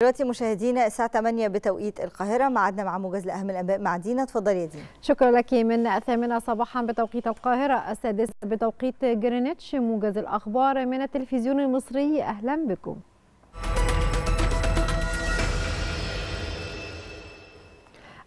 دلوقتي مشاهدينا الساعة 8 بتوقيت القاهرة معدنا مع موجز لأهم الأنباء مع دينا اتفضلي يا دينا شكرا لك من الثامنة صباحا بتوقيت القاهرة السادسة بتوقيت جرينتش موجز الأخبار من التلفزيون المصري أهلا بكم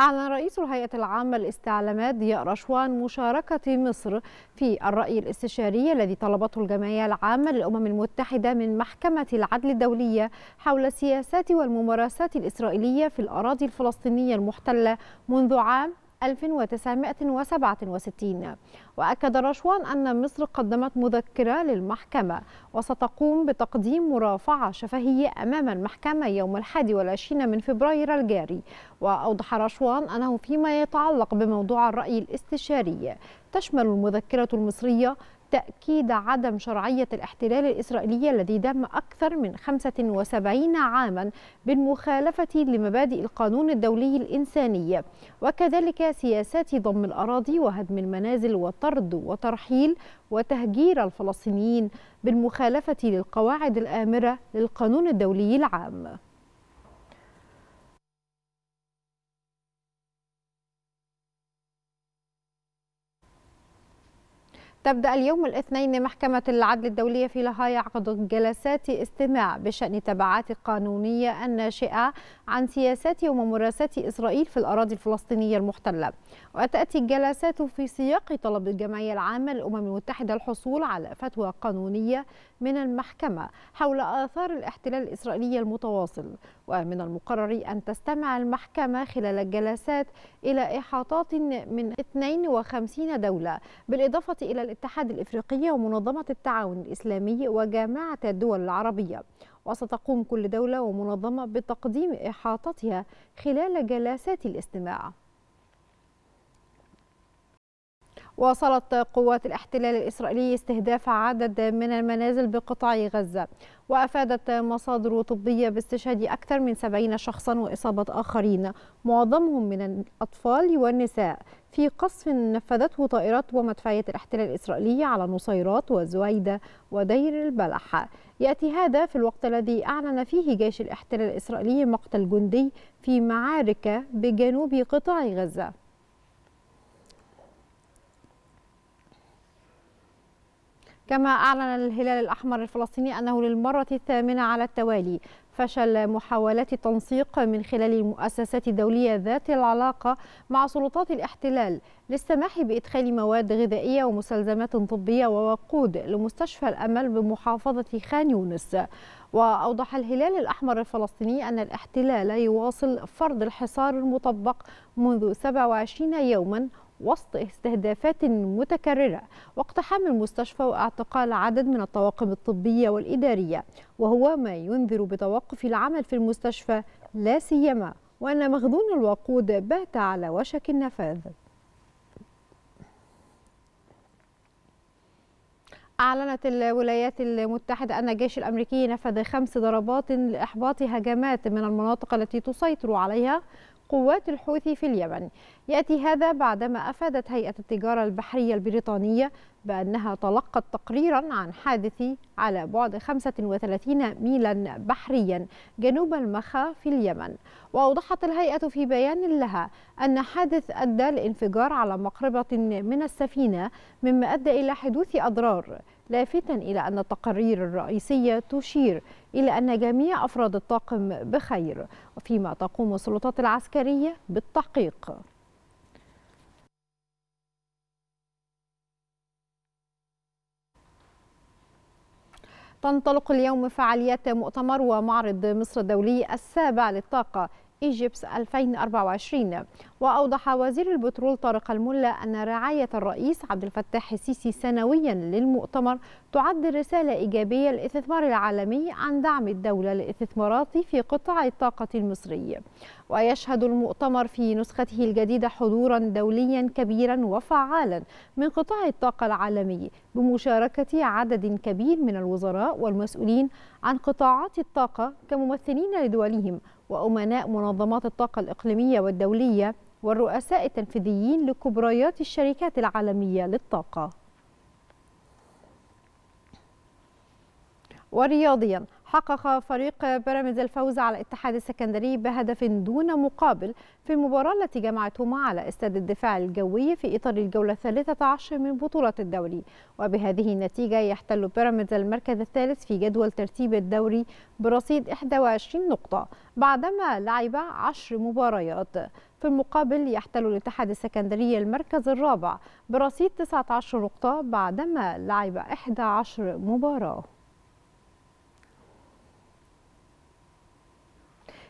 أعلن رئيس الهيئة العامة للاستعلامات ضياء رشوان مشاركة مصر في الرأي الاستشاري الذي طلبته الجمعية العامة للأمم المتحدة من محكمة العدل الدولية حول السياسات والممارسات الإسرائيلية في الأراضي الفلسطينية المحتلة منذ عام 1967 وأكد رشوان أن مصر قدمت مذكرة للمحكمة وستقوم بتقديم مرافعة شفهية أمام المحكمة يوم الحادي والعشرين من فبراير الجاري وأوضح رشوان أنه فيما يتعلق بموضوع الرأي الاستشاري تشمل المذكرة المصرية تأكيد عدم شرعية الاحتلال الإسرائيلي الذي دام أكثر من 75 عاما بالمخالفة لمبادئ القانون الدولي الإنساني وكذلك سياسات ضم الأراضي وهدم المنازل وطرد وترحيل وتهجير الفلسطينيين بالمخالفة للقواعد الآمرة للقانون الدولي العام تبدأ اليوم الاثنين محكمة العدل الدولية في لاهاي عقدت جلسات استماع بشأن التبعات القانونية الناشئة عن سياسات وممارسات إسرائيل في الأراضي الفلسطينية المحتلة وتأتي الجلسات في سياق طلب الجمعية العامة للأمم المتحدة الحصول على فتوى قانونية من المحكمة حول آثار الاحتلال الإسرائيلي المتواصل ومن المقرر أن تستمع المحكمة خلال الجلسات إلى إحاطات من 52 دولة بالإضافة إلى الاتحاد الإفريقي ومنظمة التعاون الإسلامي وجامعة الدول العربية وستقوم كل دولة ومنظمة بتقديم إحاطتها خلال جلسات الاستماع واصلت قوات الاحتلال الإسرائيلي استهداف عدد من المنازل بقطاع غزة وأفادت مصادر طبية باستشهاد أكثر من 70 شخصا وإصابة آخرين معظمهم من الأطفال والنساء في قصف نفذته طائرات ومدفعية الاحتلال الإسرائيلي على نصيرات وزويدة ودير البلح يأتي هذا في الوقت الذي أعلن فيه جيش الاحتلال الإسرائيلي مقتل جندي في معارك بجنوب قطاع غزة كما أعلن الهلال الأحمر الفلسطيني أنه للمرة الثامنة على التوالي فشل محاولات التنسيق من خلال المؤسسات الدولية ذات العلاقة مع سلطات الاحتلال للسماح بإدخال مواد غذائية ومستلزمات طبية ووقود لمستشفى الأمل بمحافظة خان يونس وأوضح الهلال الأحمر الفلسطيني أن الاحتلال يواصل فرض الحصار المطبق منذ 27 يوما وسط استهدافات متكررة واقتحام المستشفى واعتقال عدد من الطواقم الطبية والإدارية وهو ما ينذر بتوقف العمل في المستشفى لا سيما وأن مخزون الوقود بات على وشك النفاذ أعلنت الولايات المتحدة أن الجيش الأمريكي نفذ خمس ضربات لإحباط هجمات من المناطق التي تسيطر عليها قوات الحوثي في اليمن يأتي هذا بعدما أفادت هيئة التجارة البحرية البريطانية بأنها تلقت تقريرا عن حادث على بعد 35 ميلا بحريا جنوب المخا في اليمن وأوضحت الهيئة في بيان لها أن حادث أدى لانفجار على مقربة من السفينة مما أدى إلى حدوث أضرار لافتا إلى أن التقارير الرئيسية تشير إلا أن جميع أفراد الطاقم بخير وفيما تقوم السلطات العسكرية بالتحقيق تنطلق اليوم فعاليات مؤتمر ومعرض مصر الدولي السابع للطاقة إيجيبس 2024 وأوضح وزير البترول طارق الملا أن رعاية الرئيس عبد الفتاح السيسي سنويا للمؤتمر تعد رسالة إيجابية للاستثمار العالمي عن دعم الدولة للاستثمارات في قطاع الطاقة المصري ويشهد المؤتمر في نسخته الجديدة حضورا دوليا كبيرا وفعالا من قطاع الطاقة العالمي بمشاركة عدد كبير من الوزراء والمسؤولين عن قطاعات الطاقة كممثلين لدولهم وأمناء منظمات الطاقة الإقليمية والدولية والرؤساء التنفيذيين لكبريات الشركات العالمية للطاقة ورياضيا حقق فريق بيراميدز الفوز على الاتحاد السكندري بهدف دون مقابل في المباراة التي جمعتهما على استاد الدفاع الجوي في إطار الجولة الثالثة عشر من بطولة الدوري وبهذه النتيجة يحتل بيراميدز المركز الثالث في جدول ترتيب الدوري برصيد 21 نقطة بعدما لعب 10 مباريات في المقابل يحتل الاتحاد السكندري المركز الرابع برصيد 19 نقطة بعدما لعب 11 مباراة